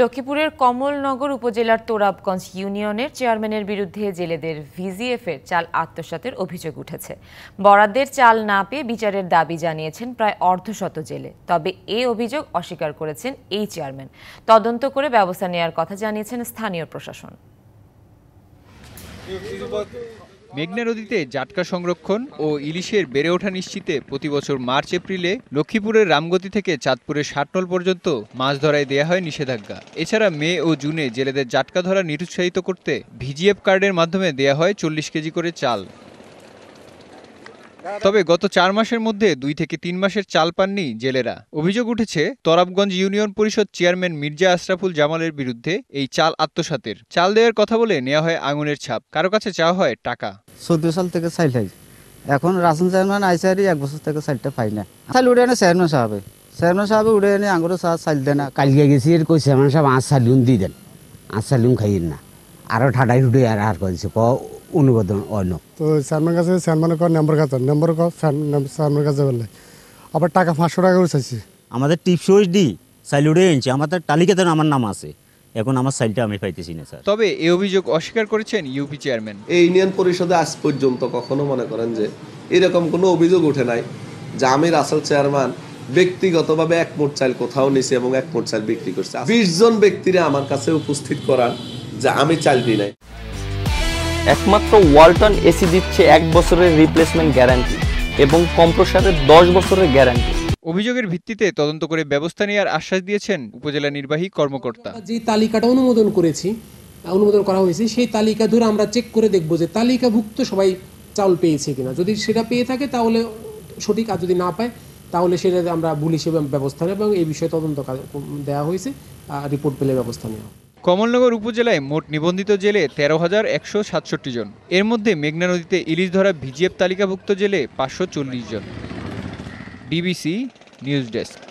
লক্ষ্মীপুরের কমলনগর উপজেলার তোরাবগঞ্জ ইউনিয়নের চেয়ারম্যানের বিরুদ্ধে জেলেদের ভিজিএফের চাল আত্মসাতের অভিযোগ উঠেছে বরাদ্দের চাল না পেয়ে বিচারের দাবি জানিয়েছেন প্রায় অর্ধশত জেলে তবে এ অভিযোগ অস্বীকার করেছেন এই চেয়ারম্যান তদন্ত করে ব্যবস্থা নেওয়ার কথা জানিয়েছেন স্থানীয় প্রশাসন মেঘনা নদীতে জাটকা সংরক্ষণ ও ইলিশের বেড়ে ওঠা নিশ্চিতে প্রতি বছর মার্চ এপ্রিলে লক্ষ্মীপুরের রামগতি থেকে চাঁদপুরের ষাটনল পর্যন্ত মাছ ধরায় দেয়া হয় নিষেধাজ্ঞা এছাড়া মে ও জুনে জেলেদের জাটকা ধরা নিরুৎসাহিত করতে ভিজিএফ কার্ডের মাধ্যমে দেয়া হয় চল্লিশ কেজি করে চাল তবে গত চার মাসের মধ্যে দুই থেকে তিন মাসের চাল পাননি জেলেরা অভিযোগ উঠেছে তরাবগঞ্জ ইউনিয়ন পরিষদ চেয়ারম্যান মির্জা আশরাফুল জামালের বিরুদ্ধে এই চাল আত্মসাতের চাল দেওয়ার কথা বলে নেওয়া হয় আঙুনের ছাপ কারো কাছে চাওয়া হয় টাকা চোদ্দ সাল থেকে চাইল এখন রাসন চেয়ারম্যান আইসারি এক বছর থেকে চাইলটা পাই না চাল উড়ে না চেয়ারম্যান সাহেব চেয়ারম্যান সাহেব উড়ে এনে আঙুর সাহা চাল দেয় না কালকে গেছি এর কই চেয়ারম্যান সাহেব আঁচ চালুন দিয়ে দেন আঁচ চালুন খাইয়েন না আরও ঠাডাই ঠুডে আর আর কয়েছে ক অনুমোদন অন্য তো স্যারমের কাছে স্যারমানে কর নাম্বার কাজ নাম্বার কর স্যারমের কাছে বললে আবার টাকা পাঁচশো টাকা করে চাইছি আমাদের টিপস ডি সাইলুডে এনেছি আমাদের তালিকাতে আমার নাম আছে এখন আমার সাইলটা আমি পাইতেছি না স্যার তবে এই অভিযোগ অস্বীকার করেছেন ইউপি চেয়ারম্যান এই ইউনিয়ন পরিষদে আজ পর্যন্ত কখনো মনে করেন যে এরকম কোনো অভিযোগ ওঠে নাই যে আমি আসল চেয়ারম্যান ব্যক্তিগতভাবে এক মোট চাল কোথাও নিছে এবং এক মোট চাল বিক্রি করছে বিশ জন ব্যক্তিরা আমার কাছে উপস্থিত করান যে আমি চাল দিই নাই একমাত্র ওয়ালটন এসি দিচ্ছে এক বছরের রিপ্লেসমেন্ট গ্যারান্টি এবং কম্প্রসারের দশ বছরের গ্যারান্টি অভিযোগের ভিত্তিতে তদন্ত করে ব্যবস্থা নেওয়ার আশ্বাস দিয়েছেন উপজেলা নির্বাহী কর্মকর্তা যে তালিকাটা অনুমোদন করেছি অনুমোদন করা হয়েছে সেই তালিকা ধরে আমরা চেক করে দেখব যে তালিকাভুক্ত সবাই চাউল পেয়েছে কিনা যদি সেটা পেয়ে থাকে তাহলে সঠিক আর যদি না পায় তাহলে সেটা আমরা ভুল হিসেবে ব্যবস্থা নেব এবং এই বিষয়ে তদন্ত দেওয়া হয়েছে রিপোর্ট পেলে ব্যবস্থা নেওয়া কমলনগর উপজেলায় মোট নিবন্ধিত জেলে তেরো হাজার একশো সাতষট্টি জন এর মধ্যে মেঘনা নদীতে ইলিশ ধরা ভিজিএফ তালিকাভুক্ত জেলে পাঁচশো চল্লিশ জন ডিবিসি নিউজ ডেস্ক